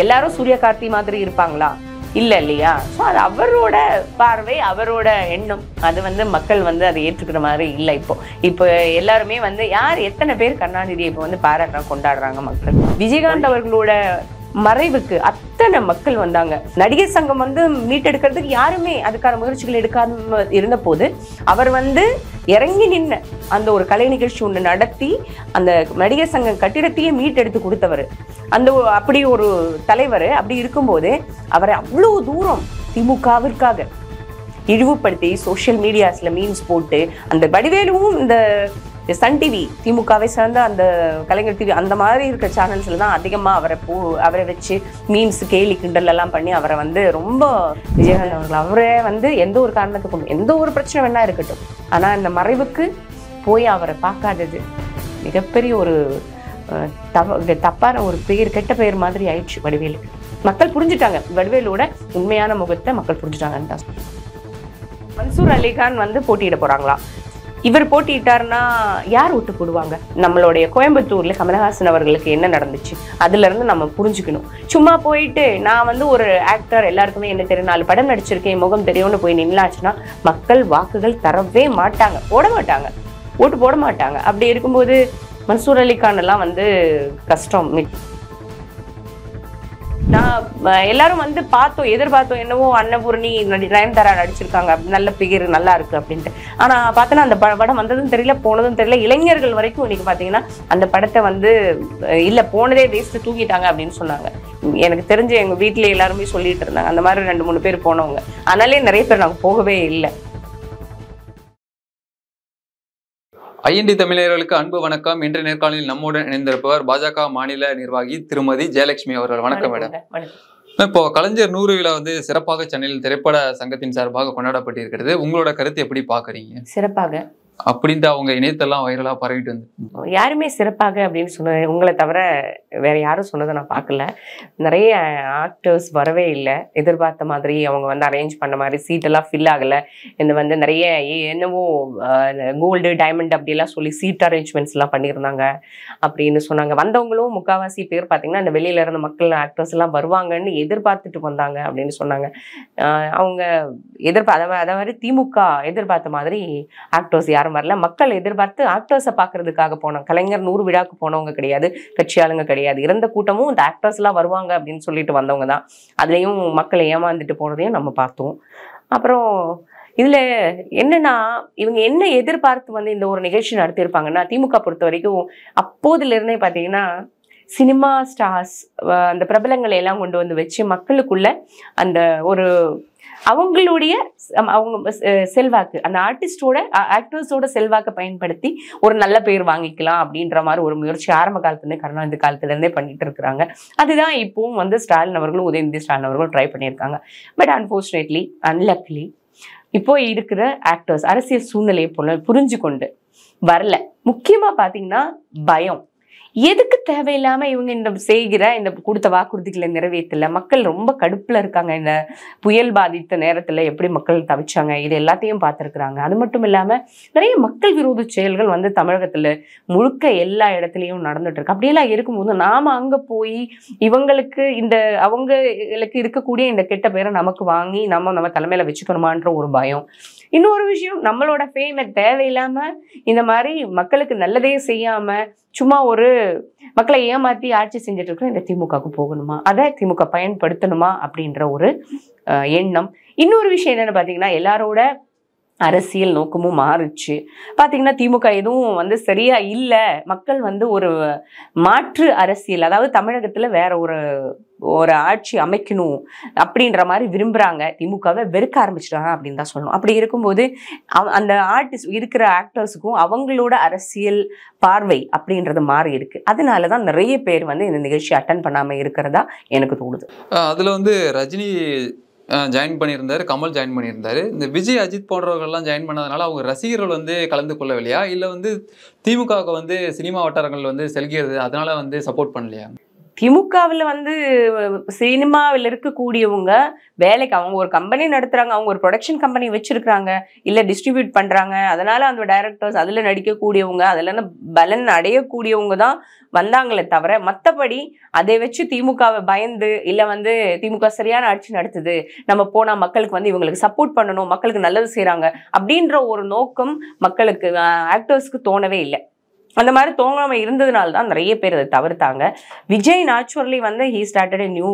எல்லாரும் சூரிய கார்த்தி மாதிரி இருப்பாங்களா இல்லை இல்லையா ஸோ அது அவரோட பார்வை அவரோட எண்ணம் அது வந்து மக்கள் வந்து அதை ஏற்றுக்கிற மாதிரி இல்லை இப்போ இப்போ எல்லாருமே வந்து யார் எத்தனை பேர் கருணாநிதியை இப்போ வந்து பாராட்டுறாங்க கொண்டாடுறாங்க மக்கள் விஜயகாந்த் அவர்களோட மறைவுக்கு அத்தனை மக்கள் வந்தாங்க நடிகர் சங்கம் வந்து மீட்டெடுக்கிறதுக்கு யாருமே அதுக்கான முயற்சிகள் எடுக்காம இருந்த போது அவர் வந்து இறங்கி நின்று அந்த ஒரு கலை நிகழ்ச்சி ஒன்று நடத்தி அந்த நடிகர் சங்கம் கட்டிடத்தையே மீட்டெடுத்து கொடுத்தவர் அந்த அப்படி ஒரு தலைவர் அப்படி இருக்கும்போது அவரை அவ்வளோ தூரம் திமுகவிற்காக இழிவுபடுத்தி சோஷியல் மீடியாஸில் மீன்ஸ் போட்டு அந்த வடிவேலுவும் இந்த சன் டிவி திமுகவை சேர்ந்த அந்த கலைஞர் டிவி அந்த மாதிரி இருக்க சேனல்ஸில் தான் அதிகமாக அவரை பூ அவரை வச்சு மீன்ஸ் கேலி கிண்டல் எல்லாம் பண்ணி அவரை வந்து ரொம்ப விஜயகாந்த் அவர்கள் அவரே வந்து எந்த ஒரு காரணத்துக்கும் எந்த ஒரு பிரச்சனை வேணா இருக்கட்டும் ஆனால் இந்த மறைவுக்கு போய் அவரை பார்க்காதது மிகப்பெரிய ஒரு தவ தப்பான ஒரு பேர் கெட்ட பேர் மாதிரி ஆயிடுச்சு வடிவேலு மக்கள் புரிஞ்சுட்டாங்க வடிவேலோட உண்மையான முகத்தை மக்கள் புரிஞ்சுட்டாங்கன்னு தான் மன்சூர் அலிகான் வந்து போட்டியிட போகிறாங்களா இவர் போட்டிட்டார்னா யார் விட்டு போடுவாங்க நம்மளுடைய கோயம்புத்தூர்ல கமலஹாசன் அவர்களுக்கு என்ன நடந்துச்சு அதுல இருந்து நம்ம புரிஞ்சுக்கணும் சும்மா போயிட்டு நான் வந்து ஒரு ஆக்டர் எல்லாருக்குமே என்ன தெரியும் நாலு படம் நடிச்சிருக்கேன் முகம் தெரியும்னு போய் நின்னாச்சுன்னா மக்கள் வாக்குகள் தரவே மாட்டாங்க போட மாட்டாங்க ஓட்டு போட மாட்டாங்க அப்படி இருக்கும்போது மன்சூர் அலிகான் எல்லாம் வந்து கஷ்டம் நான் எல்லாரும் வந்து பார்த்தோம் எதிர்பார்த்தோம் என்னவோ அன்னபூர்ணி நயன்தாரா நடிச்சிருக்காங்க நல்ல பேர் நல்லா இருக்கு அப்படின்ட்டு ஆனா பார்த்தோன்னா அந்த படம் வந்ததும் தெரியல போனதும் தெரியல இளைஞர்கள் வரைக்கும் இன்னைக்கு பாத்தீங்கன்னா அந்த படத்தை வந்து இல்ல போனதே வேஸ்ட் தூக்கிட்டாங்க அப்படின்னு சொன்னாங்க எனக்கு தெரிஞ்சு எங்க வீட்டுல எல்லாருமே சொல்லிட்டு இருந்தாங்க அந்த மாதிரி ரெண்டு மூணு பேர் போனவங்க அதனாலே நிறைய பேர் நாங்கள் போகவே இல்லை ஐஎன்டி தமிழர்களுக்கு அன்பு வணக்கம் இன்று நேர்காணலில் நம்முடன் இணைந்திருப்பவர் பாஜக மாநில நிர்வாகி திருமதி ஜெயலட்சுமி அவர்கள் வணக்கம் மேடம் இப்போ கலைஞர் நூறு விழா வந்து சிறப்பாக சென்னையில் திரைப்பட சங்கத்தின் சார்பாக கொண்டாடப்பட்டிருக்கிறது உங்களோட கருத்து எப்படி பாக்குறீங்க சிறப்பாக அப்படின்ட்டு அவங்க இணையத்தெல்லாம் வைரலாக பரவிட்டு வந்து யாருமே சிறப்பாக அப்படின்னு சொன்னது உங்களை தவிர வேற யாரும் சொன்னதை நான் பார்க்கல நிறைய ஆக்டர்ஸ் வரவே இல்லை எதிர்பார்த்த மாதிரி அவங்க வந்து அரேஞ்ச் பண்ண மாதிரி சீட்டெல்லாம் ஃபில் ஆகலை இந்த வந்து நிறைய என்னவோ கோல்டு டைமண்ட் அப்படிலாம் சொல்லி சீட் அரேஞ்ச்மெண்ட்ஸ்லாம் பண்ணியிருந்தாங்க அப்படின்னு சொன்னாங்க வந்தவங்களும் முக்காவாசி பேர் பார்த்தீங்கன்னா அந்த வெளியில இருந்த மக்கள் ஆக்டர்ஸ் எல்லாம் வருவாங்கன்னு எதிர்பார்த்துட்டு வந்தாங்க அப்படின்னு சொன்னாங்க அவங்க எதிர்பார்த்த அதை மாதிரி திமுக எதிர்பார்த்த மாதிரி ஆக்டர்ஸ் யார் யாரும் வரல மக்கள் எதிர்பார்த்து ஆக்டர்ஸை பார்க்கறதுக்காக போனோம் கலைஞர் நூறு விழாக்கு போனவங்க கிடையாது கட்சியாளுங்க கிடையாது இறந்த கூட்டமும் இந்த ஆக்டர்ஸ்லாம் வருவாங்க அப்படின்னு சொல்லிட்டு வந்தவங்க தான் அதுலேயும் மக்களை ஏமாந்துட்டு போனதையும் நம்ம பார்த்தோம் அப்புறம் இதில் என்னன்னா இவங்க என்ன எதிர்பார்த்து வந்து இந்த ஒரு நிகழ்ச்சி நடத்தியிருப்பாங்கன்னா திமுக பொறுத்த வரைக்கும் அப்போதுலேருந்தே பார்த்தீங்கன்னா சினிமா ஸ்டார்ஸ் அந்த பிரபலங்களை எல்லாம் கொண்டு வந்து வச்சு மக்களுக்குள்ள அந்த ஒரு அவங்களுடைய அவங்க செல்வாக்கு அந்த ஆர்டிஸ்டோட ஆக்டர்ஸோட செல்வாக்கை பயன்படுத்தி ஒரு நல்ல பேர் வாங்கிக்கலாம் அப்படின்ற மாதிரி ஒரு முயற்சி ஆரம்ப காலத்துலேருந்தே கருணாநிதி காலத்துலேருந்தே பண்ணிட்டு இருக்கிறாங்க அதுதான் இப்போவும் வந்து ஸ்டாலின் அவர்களும் உதயநிதி ஸ்டாலின் அவர்களும் ட்ரை பண்ணியிருக்காங்க பட் அன்ஃபார்ச்சுனேட்லி அன்லக்லி இப்போ இருக்கிற ஆக்டர்ஸ் அரசியல் சூழ்நிலையை போல புரிஞ்சு கொண்டு வரல முக்கியமாக பார்த்தீங்கன்னா பயம் எதுக்கு தேவையில்லாம இவங்க இந்த செய்கிற இந்த கொடுத்த வாக்குறுதிகளை நிறைவேற்றல மக்கள் ரொம்ப கடுப்புல இருக்காங்க இந்த புயல் பாதித்த நேரத்துல எப்படி மக்கள் தவிச்சாங்க இது எல்லாத்தையும் பார்த்துருக்குறாங்க அது மட்டும் இல்லாம நிறைய மக்கள் விரோத செயல்கள் வந்து தமிழகத்துல முழுக்க எல்லா இடத்துலையும் நடந்துட்டு இருக்கு அப்படியெல்லாம் இருக்கும்போது நாம அங்க போய் இவங்களுக்கு இந்த அவங்களுக்கு இருக்கக்கூடிய இந்த கெட்ட பேரை நமக்கு வாங்கி நம்ம நம்ம தலைமையில வச்சுக்கணுமான்ற ஒரு பயம் இன்னொரு விஷயம் நம்மளோட ஃபேமை தேவையில்லாம இந்த மாதிரி மக்களுக்கு நல்லதே செய்யாம சும்மா ஒரு மக்களை ஏமாற்றி ஆட்சி செஞ்சுட்டு இருக்கிற இந்த திமுகவுக்கு போகணுமா அதை திமுக பயன்படுத்தணுமா அப்படின்ற ஒரு எண்ணம் இன்னொரு விஷயம் என்னென்னு பார்த்தீங்கன்னா எல்லாரோட அரசியல் நோக்கமும் மாறுச்சு பார்த்தீங்கன்னா திமுக எதுவும் வந்து சரியா இல்லை மக்கள் வந்து ஒரு மாற்று அரசியல் அதாவது தமிழகத்தில் வேற ஒரு ஒரு ஆட்சி அமைக்கணும் அப்படின்ற மாதிரி விரும்புகிறாங்க திமுகவை வெறுக்க ஆரம்பிச்சிட்டாங்க அப்படின்னு தான் சொல்லணும் அப்படி இருக்கும்போது அந்த ஆர்டிஸ்ட் இருக்கிற ஆக்டர்ஸுக்கும் அவங்களோட அரசியல் பார்வை அப்படின்றது மாறி இருக்கு அதனால தான் நிறைய பேர் வந்து இந்த நிகழ்ச்சி அட்டன் பண்ணாமல் இருக்கிறதா எனக்கு தோணுது அதில் வந்து ரஜினி ஜாயின் பண்ணியிருந்தார் கமல் ஜாயின் பண்ணியிருந்தார் இந்த விஜய் அஜித் போன்றவர்கள்லாம் ஜாயின் பண்ணதுனால அவங்க ரசிகர்கள் வந்து கலந்து கொள்ளவில்லையா இல்லை வந்து திமுகவுக்கு வந்து சினிமா வட்டாரங்கள் வந்து செல்கிறது அதனால் வந்து சப்போர்ட் பண்ணலையா திமுகவில் வந்து சினிமாவில் இருக்கக்கூடியவங்க வேலைக்கு அவங்க ஒரு கம்பெனி நடத்துகிறாங்க அவங்க ஒரு ப்ரொடக்ஷன் கம்பெனி வச்சுருக்கிறாங்க இல்லை டிஸ்ட்ரிபியூட் பண்ணுறாங்க அதனால் அந்த டைரக்டர்ஸ் அதில் நடிக்கக்கூடியவங்க அதில் பலன் அடையக்கூடியவங்க தான் வந்தாங்களே தவிர மற்றபடி அதை வச்சு திமுகவை பயந்து இல்லை வந்து திமுக சரியான ஆட்சி நடத்துது நம்ம போனால் மக்களுக்கு வந்து இவங்களுக்கு சப்போர்ட் பண்ணணும் மக்களுக்கு நல்லது செய்கிறாங்க அப்படின்ற ஒரு நோக்கம் மக்களுக்கு ஆக்டர்ஸ்க்கு தோணவே இல்லை அந்த மாதிரி தோங்காமல் இருந்ததுனால தான் நிறைய பேர் அதை தவிர்த்தாங்க விஜய் நேச்சுரலி வந்து he started new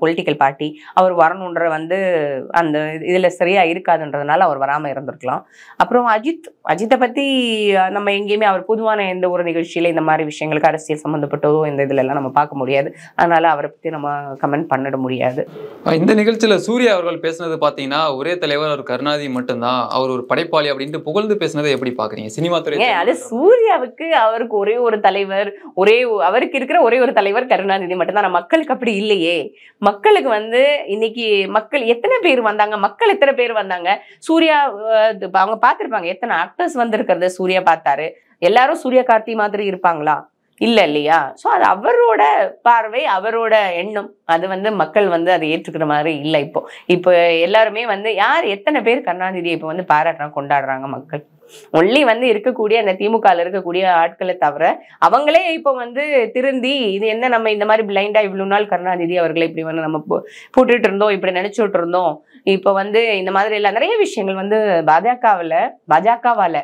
political party அவர் வரணுன்ற வந்து அந்த இதில் சரியாக இருக்காதுன்றதுனால அவர் வராமல் இருந்திருக்கலாம் அப்புறம் அஜித் அஜித்தை பற்றி நம்ம எங்கேயுமே அவர் பொதுவான எந்த ஒரு நிகழ்ச்சியில் இந்த மாதிரி விஷயங்களுக்கு அரசியல் சம்மந்தப்பட்டதோ இந்த இதிலெல்லாம் நம்ம பார்க்க முடியாது அதனால் அவரை பற்றி நம்ம கமெண்ட் பண்ணிட முடியாது இந்த நிகழ்ச்சியில் சூர்யா அவர்கள் பேசுனது பார்த்தீங்கன்னா ஒரே தலைவர் அவர் கருணாதி மட்டும்தான் அவர் ஒரு படைப்பாளி அப்படின்ட்டு புகழ்ந்து பேசுனதை எப்படி பார்க்குறீங்க சினிமா துறை அது சூர்யாவுக்கு அவருக்கு ஒரே ஒரு தலைவர் ஒரே அவருக்கு இருக்கிற ஒரே ஒரு தலைவர் கருணாநிதி மட்டும்தான் மக்களுக்கு அப்படி இல்லையே மக்களுக்கு வந்து இன்னைக்கு மக்கள் எத்தனை பேர் வந்தாங்க மக்கள் எத்தனை பேர் வந்தாங்க சூர்யா அவங்க பார்த்துருப்பாங்க எத்தனை ஆக்டர்ஸ் வந்திருக்கிறத சூர்யா பார்த்தாரு எல்லாரும் சூர்யா கார்த்தி மாதிரி இருப்பாங்களா இல்லை இல்லையா ஸோ அது அவரோட பார்வை அவரோட எண்ணம் அது வந்து மக்கள் வந்து அதை ஏற்றுக்கிற மாதிரி இல்லை இப்போ இப்போ எல்லாருமே வந்து யார் எத்தனை பேர் கருணாநிதியை இப்போ வந்து பாராட்டுறாங்க கொண்டாடுறாங்க மக்கள் ஒன்லி வந்து இருக்கக்கூடிய அந்த திமுகல இருக்கக்கூடிய ஆட்களை தவிர அவங்களே இப்போ வந்து திருந்தி இது என்ன நம்ம இந்த மாதிரி பிளைண்டா இவ்வளவு நாள் கருணாநிதி அவர்களை இப்படி வந்து நம்ம போட்டுட்டு இருந்தோம் இப்படி நினைச்சுட்டு இருந்தோம் இப்போ வந்து இந்த மாதிரி எல்லாம் நிறைய விஷயங்கள் வந்து பாஜகவில் பாஜகவால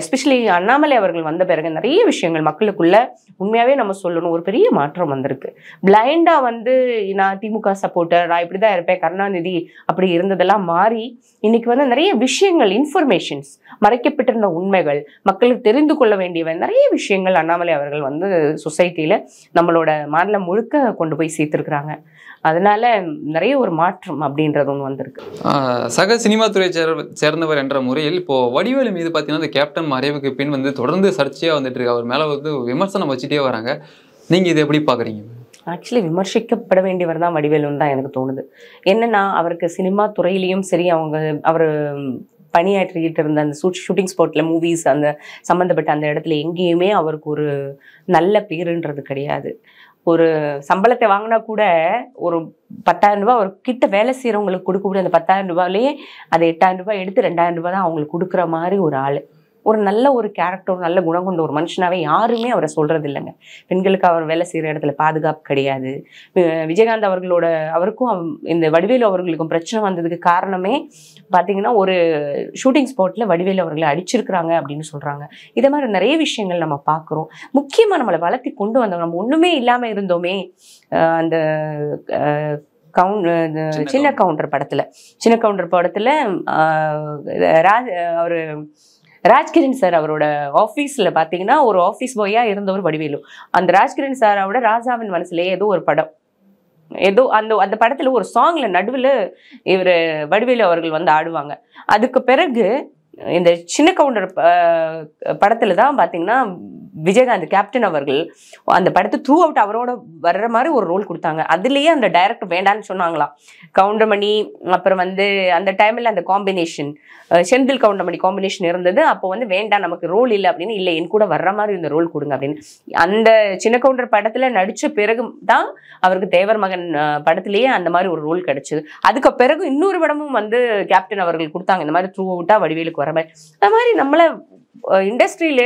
எஸ்பெஷலி அண்ணாமலை அவர்கள் வந்த பிறகு நிறைய விஷயங்கள் மக்களுக்குள்ள உண்மையாவே நம்ம சொல்லணும் ஒரு பெரிய மாற்றம் வந்திருக்கு பிளைண்டா வந்து நான் திமுக சப்போர்ட்டர் நான் இப்படிதான் இருப்பேன் கருணாநிதி அப்படி இருந்ததெல்லாம் மாறி இன்னைக்கு வந்து நிறைய விஷயங்கள் இன்ஃபர்மேஷன்ஸ் மறைக்கப்பட்டிருந்த உண்மைகள் மக்களுக்கு தெரிந்து கொள்ள வேண்டியவை நிறைய விஷயங்கள் அண்ணாமலை அவர்கள் வந்து சொசைட்டியில நம்மளோட மாநிலம் முழுக்க கொண்டு போய் சேர்த்திருக்கிறாங்க அதனால நிறைய ஒரு மாற்றம் அப்படின்றது ஒன்று வந்திருக்கு சக சினிமாத்துறை சேர் சேர்ந்தவர் என்ற முறையில் இப்போ வடிவேலு மீது பார்த்தீங்கன்னா இந்த கேப்டன் மறைவுக்கு பின் வந்து தொடர்ந்து சர்ச்சையாக வந்துட்டு இருக்கு அவர் மேலே வந்து விமர்சனம் வச்சுட்டே வராங்க நீங்கள் இதை எப்படி பார்க்குறீங்க ஆக்சுவலி விமர்சிக்கப்பட வேண்டியவர் தான் வடிவேலுன்னு தான் எனக்கு தோணுது என்னன்னா அவருக்கு சினிமா துறையிலையும் சரி அவங்க அவர் பணியாற்றிக்கிட்டு இருந்த அந்த ஷூட்டிங் ஸ்பாட்டில் மூவிஸ் அந்த சம்மந்தப்பட்ட அந்த இடத்துல எங்கேயுமே அவருக்கு ஒரு நல்ல பேருன்றது கிடையாது ஒரு சம்பளத்தை வாங்கினா கூட ஒரு பத்தாயிரம் ரூபாய் ஒரு கிட்ட வேலை செய்கிறவங்களுக்கு கொடுக்கக்கூடிய அந்த பத்தாயிரம் ரூபாயிலேயே அந்த எட்டாயிரம் ரூபாய் எடுத்து ரெண்டாயிரம் ரூபாய் தான் அவங்களுக்கு கொடுக்குற மாதிரி ஒரு ஆள் ஒரு நல்ல ஒரு கேரக்டர் நல்ல குணம் கொண்ட ஒரு மனுஷனாவே யாருமே அவரை சொல்றது இல்லைங்க பெண்களுக்கு அவர் வேலை செய்கிற இடத்துல பாதுகாப்பு கிடையாது விஜயகாந்த் அவர்களோட அவருக்கும் இந்த வடிவேலு அவர்களுக்கும் பிரச்சனை வந்ததுக்கு காரணமே பார்த்தீங்கன்னா ஒரு ஷூட்டிங் ஸ்பாட்டில் வடிவேலு அவர்களை அடிச்சிருக்கிறாங்க அப்படின்னு சொல்கிறாங்க இதை மாதிரி நிறைய விஷயங்கள் நம்ம பார்க்குறோம் முக்கியமாக நம்மளை வளர்த்தி கொண்டு வந்தவங்க நம்ம ஒன்றுமே இல்லாமல் இருந்தோமே அந்த கவுண்ட் சின்ன கவுண்டர் படத்தில் சின்ன கவுண்டர் படத்தில் ராஜ் அவர் ராஜ்கிரண் சார் அவரோட ஆஃபீஸில் பார்த்தீங்கன்னா ஒரு ஆஃபீஸ் பாயாக இருந்தவர் வடிவேலு அந்த ராஜ்கிரண் சாரோட ராஜாவின் மனசுலேயே ஏதோ ஒரு படம் ஏதோ அந்த அந்த படத்தில் ஒரு சாங்கில் நடுவில் இவர் வடிவேலு அவர்கள் வந்து ஆடுவாங்க அதுக்கு பிறகு இந்த சின்ன கவுண்டர் படத்தில் தான் பார்த்தீங்கன்னா விஜயகாந்த் கேப்டன் அவர்கள் அந்த படத்தை த்ரூ அவுட் அவரோட வர்ற மாதிரி ஒரு ரோல் கொடுத்தாங்க அதுலேயே அந்த டைரக்டர் வேண்டான்னு சொன்னாங்களாம் கவுண்டமணி அப்புறம் வந்து அந்த டைமில் அந்த காம்பினேஷன் செந்தில் கவுண்டமணி காம்பினேஷன் இருந்தது அப்போ வந்து வேண்டாம் நமக்கு ரோல் இல்லை அப்படின்னு இல்லை என் கூட வர்ற மாதிரி இந்த ரோல் கொடுங்க அப்படின்னு அந்த சின்ன கவுண்டர் படத்தில் நடித்த பிறகு தான் அவருக்கு தேவர் மகன் படத்துலேயே அந்த மாதிரி ஒரு ரோல் கிடைச்சது அதுக்கு பிறகு இன்னொரு படமும் வந்து கேப்டன் அவர்கள் கொடுத்தாங்க இந்த மாதிரி த்ரூ அவுட்டாக வடிவேலுக்கு வர மாதிரி அந்த மாதிரி நம்மளை இண்டஸ்ட்ரியில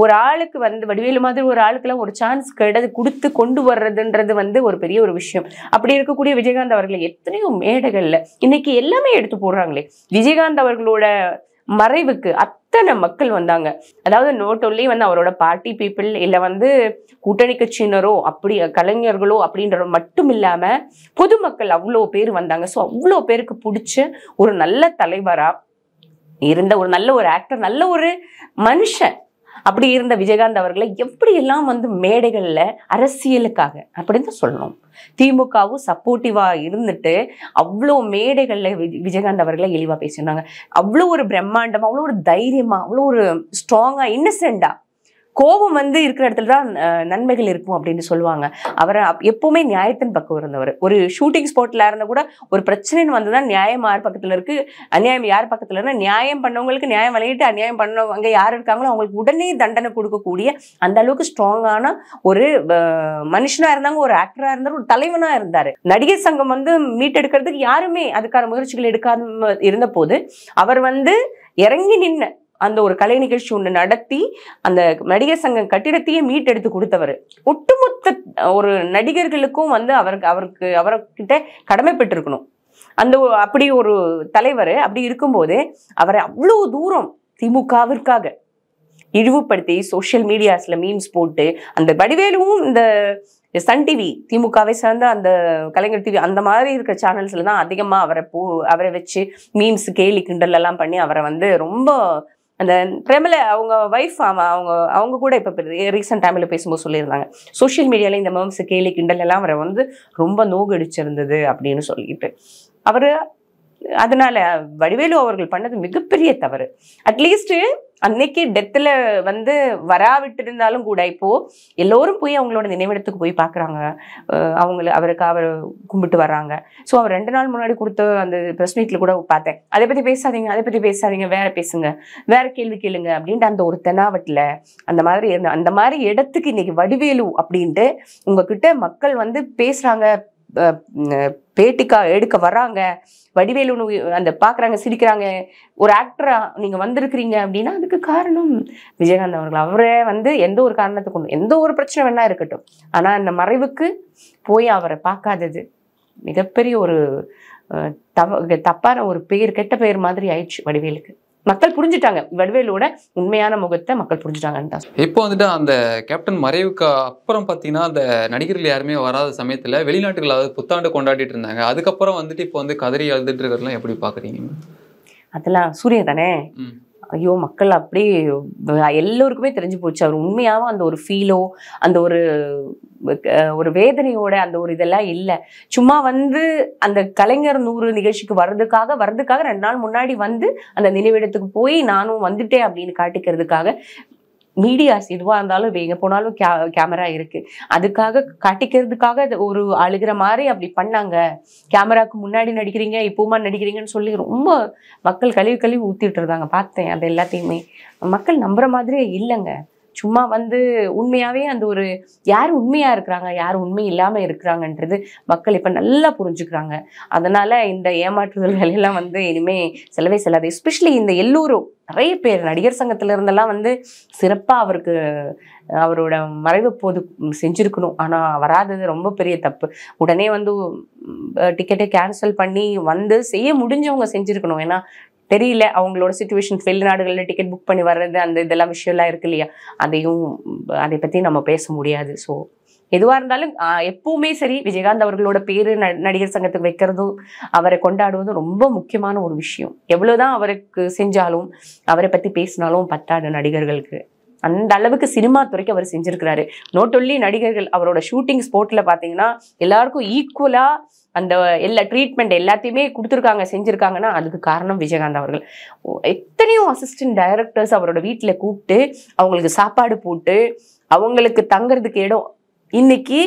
ஒரு ஆளுக்கு வந்து வடிவேலு மாதிரி ஒரு ஆளுக்கெல்லாம் ஒரு சான்ஸ் கிடையாது கொடுத்து கொண்டு வர்றதுன்றது வந்து ஒரு பெரிய ஒரு விஷயம் அப்படி இருக்கக்கூடிய விஜயகாந்த் அவர்களை எத்தனையோ மேடைகள்ல இன்னைக்கு எல்லாமே எடுத்து போடுறாங்களே விஜயகாந்த் அவர்களோட மறைவுக்கு அத்தனை மக்கள் வந்தாங்க அதாவது நோட் ஒன்லி வந்து அவரோட பார்ட்டி பீப்புள் இல்லை வந்து கூட்டணி கட்சியினரோ அப்படி கலைஞர்களோ அப்படின்ற மட்டும் இல்லாமல் பொதுமக்கள் அவ்வளோ பேர் வந்தாங்க ஸோ அவ்வளோ பேருக்கு பிடிச்ச ஒரு நல்ல தலைவராக இருந்த ஒரு நல்ல ஒரு ஆக்டர் நல்ல ஒரு மனுஷன் அப்படி இருந்த விஜயகாந்த் அவர்களை எப்படியெல்லாம் வந்து மேடைகளில் அரசியலுக்காக அப்படின்னு சொல்லணும் திமுகவும் சப்போர்ட்டிவாக இருந்துட்டு அவ்வளோ மேடைகளில் விஜயகாந்த் அவர்களை இழிவாக பேசினாங்க அவ்வளோ ஒரு பிரம்மாண்டமாக அவ்வளோ ஒரு தைரியமாக அவ்வளோ ஒரு ஸ்ட்ராங்காக இன்னசென்ட்டாக கோபம் வந்து இருக்கிற இடத்துல தான் நன்மைகள் இருக்கும் அப்படின்னு சொல்லுவாங்க அவரை எப்பவுமே நியாயத்தின் பக்கம் இருந்தவர் ஒரு ஷூட்டிங் ஸ்பாட்ல இருந்தால் கூட ஒரு பிரச்சனைன்னு தான் நியாயம் யார் பக்கத்துல இருக்கு அநியாயம் யார் பக்கத்துல இருக்கு நியாயம் பண்ணவங்களுக்கு நியாயம் வழங்கிட்டு அநியாயம் பண்ணவங்க யார் இருக்காங்களோ அவங்களுக்கு உடனே தண்டனை கொடுக்கக்கூடிய அந்த அளவுக்கு ஸ்ட்ராங்கான ஒரு மனுஷனா இருந்தாங்க ஒரு ஆக்டரா இருந்தார் ஒரு தலைவனா இருந்தார் நடிகர் சங்கம் வந்து மீட்டெடுக்கிறதுக்கு யாருமே அதுக்கான முயற்சிகள் எடுக்காமல் இருந்த போது அவர் வந்து இறங்கி நின்று அந்த ஒரு கலை நிகழ்ச்சி ஒன்று நடத்தி அந்த நடிகர் சங்கம் கட்டிடத்தையே மீட்டெடுத்து கொடுத்தவர் ஒட்டுமொத்த ஒரு நடிகர்களுக்கும் வந்து அவருக்கு அவருக்கு அவர்கிட்ட கடமைப்பட்டிருக்கணும் அந்த அப்படி ஒரு தலைவர் அப்படி இருக்கும்போது அவரை அவ்வளோ தூரம் திமுகவிற்காக இழிவுபடுத்தி சோஷியல் மீடியாஸில் மீம்ஸ் போட்டு அந்த வடிவேலுவும் இந்த சன் டிவி திமுகவை சேர்ந்த அந்த கலைஞர் டிவி அந்த மாதிரி இருக்கிற சேனல்ஸில் தான் அதிகமாக அவரை பூ அவரை வச்சு மீம்ஸ் கேலி கிண்டல் எல்லாம் பண்ணி அவரை வந்து ரொம்ப அந்த பிரபல அவங்க ஒய்ஃப் ஆமாம் அவங்க அவங்க கூட இப்போ ரீசெண்ட் டைமில் பேசும்போது சொல்லியிருந்தாங்க சோஷியல் மீடியாவில் இந்த மேம்ஸ் கேலி கிண்டல் எல்லாம் அவரை வந்து ரொம்ப நோகடிச்சிருந்தது அப்படின்னு சொல்லிட்டு அவர் அதனால வடிவேலு அவர்கள் பண்ணது மிகப்பெரிய தவறு அட்லீஸ்ட் அன்னைக்கு டெத்தில் வந்து வராவிட்டு இருந்தாலும் கூட இப்போது எல்லோரும் போய் அவங்களோட நினைவிடத்துக்கு போய் பார்க்குறாங்க அவங்கள அவருக்கு அவர் கும்பிட்டு வர்றாங்க ஸோ அவர் ரெண்டு நாள் முன்னாடி கொடுத்த அந்த ப்ரெஸ் மீட்டில் கூட பார்த்தேன் அதை பற்றி பேசாதீங்க அதை பற்றி பேசாதீங்க வேற பேசுங்க வேற கேள்வி கேளுங்க அப்படின்ட்டு அந்த ஒரு தெனாவட்டில் அந்த மாதிரி இருந்த அந்த மாதிரி இடத்துக்கு இன்னைக்கு வடிவேலு அப்படின்ட்டு உங்ககிட்ட மக்கள் வந்து பேசுகிறாங்க பேட்டிக்கா எடுக்க வராங்க வடிவேலு அந்த பார்க்குறாங்க சிரிக்கிறாங்க ஒரு ஆக்டராக நீங்கள் வந்திருக்கிறீங்க அப்படின்னா அதுக்கு காரணம் விஜயகாந்த் அவர்கள் அவரே வந்து எந்த ஒரு காரணத்துக்கு கொண்டு எந்த ஒரு பிரச்சனை வேணா இருக்கட்டும் ஆனால் இந்த மறைவுக்கு போய் அவரை பார்க்காதது மிகப்பெரிய ஒரு தவ தப்பான ஒரு பெயர் கெட்ட பேர் மாதிரி ஆயிடுச்சு வடிவேலுக்கு மக்கள் புரிஞ்சுட்டாங்க வடிவேலோட உண்மையான முகத்தை மக்கள் புரிஞ்சுட்டாங்கன்னு இப்போ வந்துட்டு அந்த கேப்டன் மறைவுக்கு அப்புறம் பார்த்தீங்கன்னா அந்த நடிகர்கள் யாருமே வராத சமயத்தில் வெளிநாட்டுகள் அதாவது புத்தாண்டு கொண்டாடிட்டு இருந்தாங்க அதுக்கப்புறம் வந்துட்டு இப்போ வந்து கதறி எழுதுட்டு இருக்கிறதுலாம் எப்படி பார்க்குறீங்க அதெல்லாம் சூரிய தானே ஐயோ மக்கள் அப்படியே எல்லோருக்குமே தெரிஞ்சு போச்சு அவர் உண்மையாகவும் அந்த ஒரு ஃபீலோ அந்த ஒரு ஒரு வேதனையோட அந்த ஒரு இதெல்லாம் இல்லை சும்மா வந்து அந்த கலைஞர் நூறு நிகழ்ச்சிக்கு வர்றதுக்காக வர்றதுக்காக ரெண்டு நாள் முன்னாடி வந்து அந்த நினைவிடத்துக்கு போய் நானும் வந்துட்டேன் அப்படின்னு காட்டிக்கிறதுக்காக மீடியாஸ் எதுவாக இருந்தாலும் எங்கே போனாலும் கே கேமரா இருக்குது அதுக்காக காட்டிக்கிறதுக்காக ஒரு அழுகிற மாதிரி அப்படி பண்ணாங்க கேமராவுக்கு முன்னாடி நடிக்கிறீங்க இப்போமா நடிக்கிறீங்கன்னு சொல்லி ரொம்ப மக்கள் கழிவு கழிவு ஊற்றிட்டு இருந்தாங்க பார்த்தேன் அது எல்லாத்தையுமே மக்கள் நம்புகிற மாதிரியே இல்லைங்க சும்மா வந்து உண்மையாகவே அந்த ஒரு யார் உண்மையாக இருக்கிறாங்க யார் உண்மை இல்லாமல் இருக்கிறாங்கன்றது மக்கள் இப்போ நல்லா புரிஞ்சுக்கிறாங்க அதனால் இந்த ஏமாற்றுதல்கள் எல்லாம் வந்து இனிமேல் செலவே செல்லாது எஸ்பெஷலி இந்த எல்லோரும் நிறைய பேர் நடிகர் சங்கத்துல இருந்தெல்லாம் வந்து சிறப்பாக அவருக்கு அவரோட மறைவு போது செஞ்சுருக்கணும் ஆனால் வராதது ரொம்ப பெரிய தப்பு உடனே வந்து டிக்கெட்டை கேன்சல் பண்ணி வந்து செய்ய முடிஞ்சவங்க செஞ்சுருக்கணும் ஏன்னா தெரியல அவங்களோட சுச்சுவேஷன்ஸ் வெளிநாடுகளில் டிக்கெட் புக் பண்ணி வர்றது அந்த இதெல்லாம் விஷயம்லாம் இருக்கு இல்லையா அதையும் அதை பற்றி நம்ம பேச முடியாது ஸோ எதுவாக இருந்தாலும் எப்பவுமே சரி விஜயகாந்த் அவர்களோட பேர் நடிகர் சங்கத்துக்கு வைக்கிறதும் அவரை கொண்டாடுவதும் ரொம்ப முக்கியமான ஒரு விஷயம் எவ்வளோதான் அவருக்கு செஞ்சாலும் அவரை பற்றி பேசினாலும் பத்தாது நடிகர்களுக்கு அந்த அளவுக்கு சினிமா துறைக்கு அவர் செஞ்சிருக்கிறாரு நோட் ஒன்லி நடிகர்கள் அவரோட ஷூட்டிங் ஸ்போர்ட்டில் பார்த்தீங்கன்னா எல்லாருக்கும் ஈக்குவலாக அந்த எல்லா ட்ரீட்மெண்ட் எல்லாத்தையுமே கொடுத்துருக்காங்க செஞ்சுருக்காங்கன்னா அதுக்கு காரணம் விஜயகாந்த் அவர்கள் எத்தனையோ அசிஸ்டன்ட் டைரக்டர்ஸ் அவரோட வீட்டில் கூப்பிட்டு அவங்களுக்கு சாப்பாடு போட்டு அவங்களுக்கு தங்குறதுக்கு இடம் இன்னைக்கு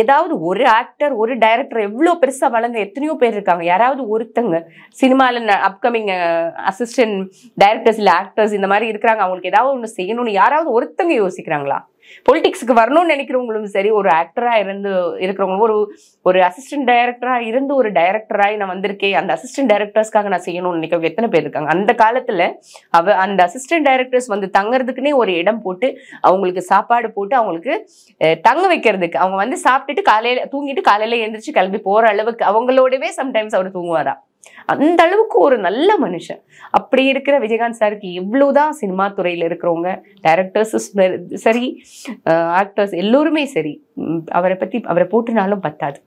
ஏதாவது ஒரு ஆக்டர் ஒரு டைரக்டர் எவ்வளோ பெருசாக வளர்ந்த எத்தனையோ பேர் இருக்காங்க யாராவது ஒருத்தங்க சினிமாவில் அப்கமிங் அசிஸ்டன்ட் டைரக்டர்ஸ் இல்லை ஆக்டர்ஸ் இந்த மாதிரி இருக்கிறாங்க அவங்களுக்கு ஏதாவது ஒன்று செய்யணும்னு யாராவது ஒருத்தங்க யோசிக்கிறாங்களா பொலிட்டிக்ஸுக்கு வரணும்னு நினைக்கிறவங்களும் சரி ஒரு ஆக்டராக இருந்து இருக்கிறவங்களும் ஒரு ஒரு அசிஸ்டன்ட் டைரக்டராக இருந்து ஒரு டைரக்டராக நான் வந்திருக்கேன் அந்த அசிஸ்டன்ட் டைரக்டர்ஸ்க்காக நான் செய்யணும்னு நினைக்கிறவங்க எத்தனை பேர் இருக்காங்க அந்த காலத்தில் அவ அந்த அசிஸ்டன்ட் டைரக்டர்ஸ் வந்து தங்கிறதுக்குனே ஒரு இடம் போட்டு அவங்களுக்கு சாப்பாடு போட்டு அவங்களுக்கு தங்க வைக்கிறதுக்கு அவங்க வந்து சாப்பிட்டுட்டு காலையில் தூங்கிட்டு காலையில் எழுந்திரிச்சு கிளம்பி போகிற அளவுக்கு அவங்களோடவே சம்டைம்ஸ் அவர் தூங்குவாரா அந்த அளவுக்கு ஒரு நல்ல மனுஷன் அப்படி இருக்கிற விஜயகாந்த் சாருக்கு இவ்வளவுதான் சினிமா துறையில் இருக்கிறவங்க டைரக்டர்ஸ் சரி ஆக்டர்ஸ் எல்லோருமே சரி அவரை பத்தி அவரை போட்டுனாலும் பத்தாது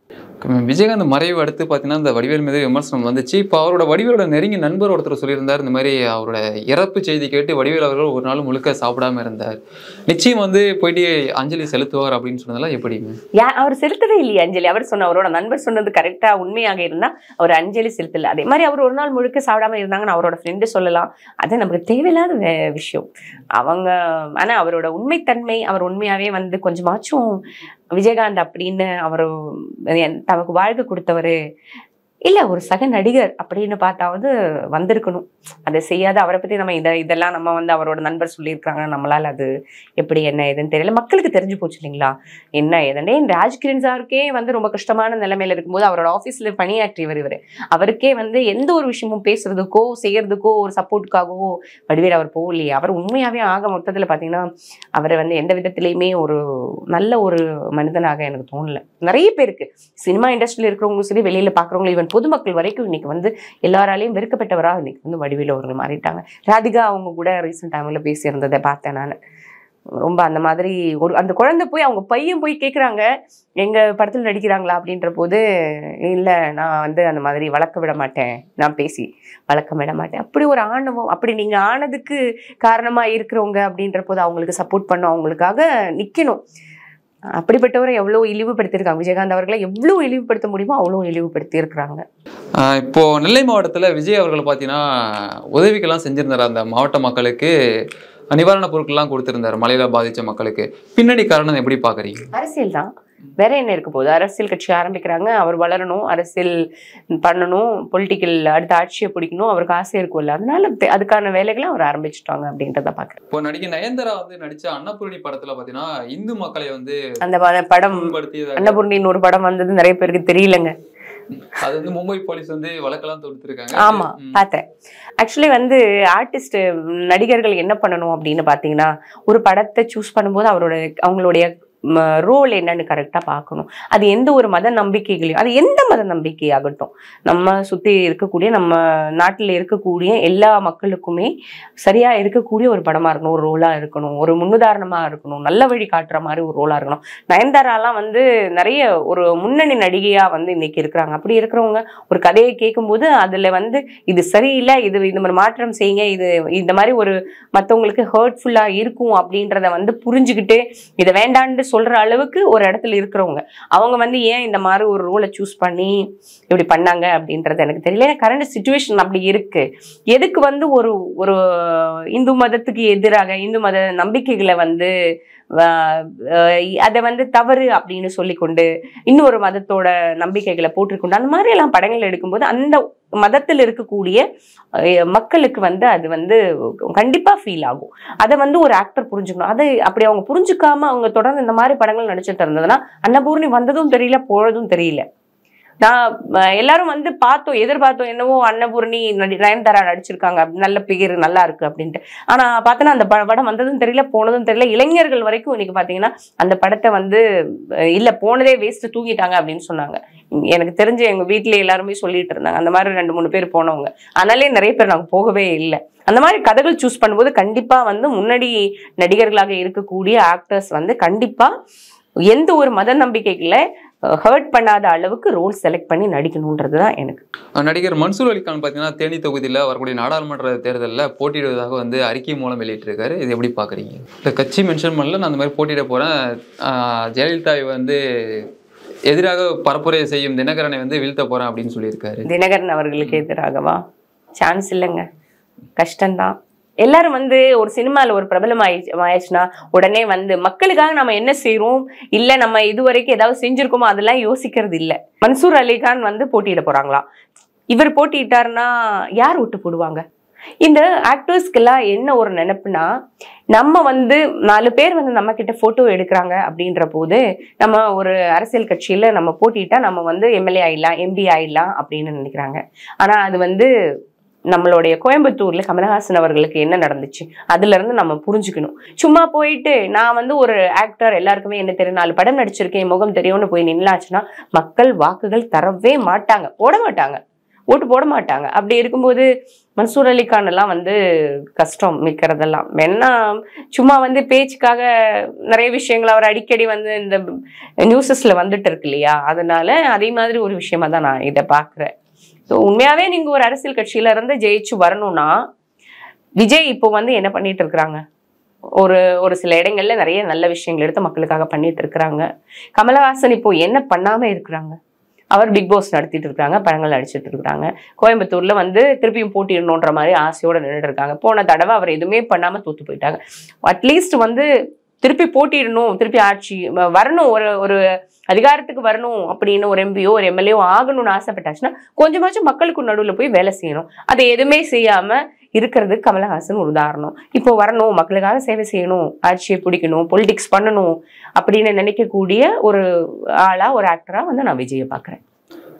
விஜயகாந்த் மறைவு அடுத்து பார்த்தீங்கன்னா இந்த வடிவேல் மீது விமர்சனம் வந்துச்சு இப்போ அவரோட வடிவேலோட நெருங்கி நண்பர் ஒருத்தர் சொல்லியிருந்தார் இந்த மாதிரி அவரோட இறப்பு செய்தி கேட்டு வடிவேல் அவர்கள் ஒரு நாள் முழுக்க சாப்பிடாம இருந்தார் நிச்சயம் வந்து போயிட்டு அஞ்சலி செலுத்துவார் அப்படின்னு சொன்னதெல்லாம் எப்படி அவர் செலுத்தவே இல்லையா அஞ்சலி அவர் சொன்ன அவரோட நண்பர் சொன்னது கரெக்டாக உண்மையாக இருந்தால் அவர் அஞ்சலி செலுத்தல அதே மாதிரி அவர் ஒரு நாள் முழுக்க சாப்பிடாம இருந்தாங்கன்னு அவரோட ஃப்ரெண்டு சொல்லலாம் அது நமக்கு தேவையில்லாத விஷயம் அவங்க ஆனால் அவரோட உண்மைத்தன்மை அவர் உண்மையாகவே வந்து கொஞ்சமாச்சும் விஜயகாந்த் அப்படின்னு அவர் தமக்கு வாழ்க்கை கொடுத்தவர் இல்லை ஒரு சக நடிகர் அப்படின்னு பார்த்தா வந்து வந்திருக்கணும் அதை செய்யாத அவரை பற்றி நம்ம இதை இதெல்லாம் நம்ம வந்து அவரோட நண்பர் சொல்லியிருக்காங்க நம்மளால் அது எப்படி என்ன ஏதுன்னு தெரியல மக்களுக்கு தெரிஞ்சு போச்சு இல்லைங்களா என்ன இந்த ராஜ்கிரண் சாருக்கே வந்து ரொம்ப கஷ்டமான நிலைமையில இருக்கும்போது அவரோட ஆஃபீஸில் பணியாற்றியவர் இவர் அவருக்கே வந்து எந்த ஒரு விஷயமும் பேசுறதுக்கோ செய்யறதுக்கோ ஒரு சப்போர்ட்டுக்காகவோ வடிவேல் அவர் போகலையே அவர் உண்மையாகவே ஆக மொத்தத்தில் பார்த்தீங்கன்னா அவரை வந்து எந்த விதத்துலையுமே ஒரு நல்ல ஒரு மனிதனாக எனக்கு தோணலை நிறைய பேருக்கு சினிமா இண்டஸ்ட்ரியில் இருக்கிறவங்களும் சரி வெளியில் பார்க்குறவங்களும் ஈவன் பொதுமக்கள் வரைக்கும் இன்னைக்கு வந்து எல்லாராலையும் வெறுக்கப்பட்டவராக இன்றைக்கி வந்து வடிவில் அவர்கள் மாறிட்டாங்க ராதிகா அவங்க கூட ரீசெண்ட் டைமில் பேசியிருந்ததை பார்த்தேன் நான் ரொம்ப அந்த மாதிரி ஒரு அந்த குழந்தை போய் அவங்க பையன் போய் கேட்குறாங்க எங்கள் படத்தில் நடிக்கிறாங்களா அப்படின்ற போது இல்லை நான் வந்து அந்த மாதிரி வளர்க்க விட மாட்டேன் நான் பேசி வளர்க்க விட மாட்டேன் அப்படி ஒரு ஆணவம் அப்படி நீங்கள் ஆனதுக்கு காரணமாக இருக்கிறவங்க அப்படின்ற போது அவங்களுக்கு சப்போர்ட் பண்ணும் அவங்களுக்காக நிற்கணும் அப்படிப்பட்டவரை எவ்வளோ இழிவுபடுத்தியிருக்காங்க விஜயகாந்த் அவர்களை எவ்வளோ இழிவுபடுத்த முடியுமோ அவ்வளோ இருக்கிறாங்க இப்போ நெல்லை மாவட்டத்தில் விஜய் அவர்கள் பார்த்தீங்கன்னா உதவிக்கெல்லாம் செஞ்சுருந்தார் அந்த மாவட்ட மக்களுக்கு நிவாரணப் பொருட்கள்லாம் கொடுத்துருந்தார் மலையில பாதித்த மக்களுக்கு பின்னணி காரணம் எப்படி பார்க்குறீங்க அரசியல் தான் வேற என்ன இருக்க போகுது அரசியல் கட்சி ஆரம்பிக்கிறாங்க அவர் வளரணும் அரசியல் பண்ணணும் பொலிட்டிக்கல் அடுத்த ஆட்சியை பிடிக்கணும் அவருக்கு ஆசை இருக்கும்ல அதனால அதுக்கான வேலைகளை அவர் ஆரம்பிச்சுட்டாங்க அப்படின்றத பாக்குறேன் இப்போ நடிகை நயன்தரா வந்து நடிச்ச அன்னபூர்ணி படத்துல பாத்தீங்கன்னா இந்து மக்களை வந்து அந்த படம் அன்னபூர்ணின்னு ஒரு படம் வந்தது நிறைய பேருக்கு தெரியலங்க அது வந்து மும்பை போலீஸ் வந்து வழக்கெல்லாம் ஆமா பார்த்தேன் ஆக்சுவலி வந்து ஆர்டிஸ்ட் நடிகர்கள் என்ன பண்ணணும் அப்படின்னு பாத்தீங்கன்னா ஒரு படத்தை சூஸ் பண்ணும்போது அவரோட அவங்களுடைய ரோல் என்னன்னு கரெக்டாக பார்க்கணும் அது எந்த ஒரு மத நம்பிக்கைகளையும் அது எந்த மத நம்பிக்கையாகட்டும் நம்ம சுற்றி இருக்கக்கூடிய நம்ம நாட்டில் இருக்கக்கூடிய எல்லா மக்களுக்குமே சரியாக இருக்கக்கூடிய ஒரு படமாக இருக்கணும் ஒரு ரோலாக இருக்கணும் ஒரு முன்னுதாரணமாக இருக்கணும் நல்ல வழி காட்டுற மாதிரி ஒரு ரோலாக இருக்கணும் நயன்தாராலாம் வந்து நிறைய ஒரு முன்னணி நடிகையாக வந்து இன்னைக்கு இருக்கிறாங்க அப்படி இருக்கிறவங்க ஒரு கதையை கேட்கும்போது அதில் வந்து இது சரியில்லை இது இந்த மாதிரி மாற்றம் செய்யுங்க இது இந்த மாதிரி ஒரு மற்றவங்களுக்கு ஹர்ட்ஃபுல்லாக இருக்கும் அப்படின்றத வந்து புரிஞ்சுக்கிட்டு இதை வேண்டான்னு சொல்கிற அளவுக்கு ஒரு இடத்துல இருக்கிறவங்க அவங்க வந்து ஏன் இந்த மாதிரி ஒரு ரூலை சூஸ் பண்ணி இப்படி பண்ணாங்க அப்படின்றது எனக்கு தெரியல ஏன்னா கரண்ட் சுச்சுவேஷன் அப்படி இருக்குது எதுக்கு வந்து ஒரு ஒரு இந்து மதத்துக்கு எதிராக இந்து மத நம்பிக்கைகளை வந்து அதை வந்து தவறு அப்படின்னு சொல்லிக்கொண்டு இன்னொரு மதத்தோட நம்பிக்கைகளை போட்டிருக்கொண்டு அந்த மாதிரி எல்லாம் படங்கள் எடுக்கும்போது அந்த மதத்தில் இருக்கக்கூடிய மக்களுக்கு வந்து அது வந்து கண்டிப்பா ஃபீல் ஆகும் அதை வந்து ஒரு ஆக்டர் புரிஞ்சுக்கணும் அதை அப்படி அவங்க புரிஞ்சுக்காம அவங்க தொடர்ந்து இந்த மாதிரி படங்கள் நடிச்சுட்டு இருந்ததுன்னா அன்னபூர்ணி வந்ததும் தெரியல போறதும் தெரியல நான் எல்லாரும் வந்து பார்த்தோம் எதிர்பார்த்தோம் என்னவோ அன்னபூர்ணி நயன்தாரா நடிச்சிருக்காங்க நல்ல பேர் நல்லா இருக்கு அப்படின்ட்டு ஆனா பார்த்தோன்னா அந்த படம் வந்ததும் தெரியல போனதும் தெரியல இளைஞர்கள் வரைக்கும் இன்னைக்கு பாத்தீங்கன்னா அந்த படத்தை வந்து இல்ல போனதே வேஸ்ட் தூங்கிட்டாங்க அப்படின்னு சொன்னாங்க எனக்கு தெரிஞ்ச எங்க வீட்டுல எல்லாருமே சொல்லிட்டு இருந்தாங்க அந்த மாதிரி ரெண்டு மூணு பேர் போனவங்க அதனாலே நிறைய பேர் நாங்க போகவே இல்லை அந்த மாதிரி கதைகள் சூஸ் பண்ணும்போது கண்டிப்பா வந்து முன்னாடி நடிகர்களாக இருக்கக்கூடிய ஆக்டர்ஸ் வந்து கண்டிப்பா எந்த ஒரு மத நம்பிக்கைகளை ஹர்ட் பண்ணாத அளவுக்கு ரோல் செலக்ட் பண்ணி நடிக்கணுன்றது தான் எனக்கு நடிகர் மன்சூர் அலிகான் பார்த்தீங்கன்னா தேனி தொகுதியில் வரக்கூடிய நாடாளுமன்ற தேர்தலில் போட்டியிடுவதாக வந்து அறிக்கை மூலம் வெளியிட்டிருக்காரு இது எப்படி பார்க்குறீங்க இந்த கட்சி மென்ஷன் பண்ணல நான் அந்த மாதிரி போட்டியிட போகிறேன் ஜெயலலிதாவை வந்து எதிராக பரப்புரை செய்யும் தினகரனை வந்து வீழ்த்த போகிறேன் அப்படின்னு சொல்லியிருக்காரு தினகரன் அவர்களுக்கு எதிராகவா சான்ஸ் இல்லைங்க கஷ்டம்தான் எல்லாரும் வந்து ஒரு சினிமாவில் ஒரு பிரபலம் ஆயிடுச்சுன்னா உடனே வந்து மக்களுக்காக நம்ம என்ன செய்யறோம் இல்லை நம்ம இதுவரைக்கும் ஏதாவது செஞ்சிருக்கோமோ அதெல்லாம் யோசிக்கிறது இல்லை மன்சூர் அலிகான் வந்து போட்டியிட போறாங்களா இவர் போட்டிட்டாருன்னா யார் விட்டு போடுவாங்க இந்த ஆக்டர்ஸ்க்கெல்லாம் என்ன ஒரு நினைப்புனா நம்ம வந்து நாலு பேர் வந்து நம்ம கிட்ட போட்டோ எடுக்கிறாங்க அப்படின்ற போது நம்ம ஒரு அரசியல் கட்சியில நம்ம போட்டிட்டா நம்ம வந்து எம்எல்ஏ ஆயிடலாம் எம்பி ஆயிடலாம் அப்படின்னு நினைக்கிறாங்க ஆனா அது வந்து நம்மளுடைய கோயம்புத்தூரில் கமலஹாசன் அவர்களுக்கு என்ன நடந்துச்சு அதுலேருந்து நம்ம புரிஞ்சுக்கணும் சும்மா போயிட்டு நான் வந்து ஒரு ஆக்டர் எல்லாருக்குமே என்ன தெரியும் நாலு படம் நடிச்சிருக்கேன் முகம் தெரியும்னு போய் நின்னாச்சுன்னா மக்கள் வாக்குகள் தரவே மாட்டாங்க போட மாட்டாங்க ஓட்டு போட மாட்டாங்க அப்படி இருக்கும்போது மன்சூர் அலிகான் எல்லாம் வந்து கஷ்டம் நிற்கிறதெல்லாம் வேணா சும்மா வந்து பேச்சுக்காக நிறைய விஷயங்கள் அவர் அடிக்கடி வந்து இந்த நியூஸஸில் வந்துட்டு இருக்கு இல்லையா அதனால அதே மாதிரி ஒரு விஷயமா தான் நான் இதை பார்க்குறேன் ஸோ உண்மையாகவே நீங்கள் ஒரு அரசியல் கட்சியில இருந்து ஜெயிச்சு வரணும்னா விஜய் இப்போ வந்து என்ன பண்ணிட்டு இருக்கிறாங்க ஒரு ஒரு சில இடங்கள்ல நிறைய நல்ல விஷயங்கள் எடுத்து மக்களுக்காக பண்ணிட்டு இருக்கிறாங்க கமலஹாசன் இப்போ என்ன பண்ணாம இருக்கிறாங்க அவர் பிக் பாஸ் நடத்திட்டு இருக்காங்க படங்கள் நடிச்சிட்டு இருக்கிறாங்க கோயம்புத்தூர்ல வந்து திருப்பியும் போட்டிடணுன்ற மாதிரி ஆசையோட நின்றுட்டு இருக்காங்க போன தடவை அவர் எதுவுமே பண்ணாம தூத்து போயிட்டாங்க அட்லீஸ்ட் வந்து திருப்பி போட்டிடணும் திருப்பி ஆட்சி வரணும் ஒரு ஒரு அதிகாரத்துக்கு வரணும் அப்படின்னு ஒரு எம்பியோ ஒரு எம்எல்ஏ ஆகணும்னு ஆசைப்பட்டாச்சுன்னா கொஞ்சமாச்சும் மக்களுக்கு நடுவில் போய் வேலை செய்யணும் அதை எதுவுமே செய்யாமல் இருக்கிறது கமலஹாசன் ஒரு உதாரணம் இப்போ வரணும் மக்களுக்காக சேவை செய்யணும் ஆட்சியை பிடிக்கணும் பொலிட்டிக்ஸ் பண்ணணும் அப்படின்னு நினைக்கக்கூடிய ஒரு ஆளாக ஒரு ஆக்டராக வந்து நான் விஜயை பார்க்குறேன்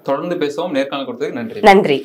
தொடர்ந்து பேசுவோம் நேர்காணல் கொடுத்ததுக்கு நன்றி நன்றி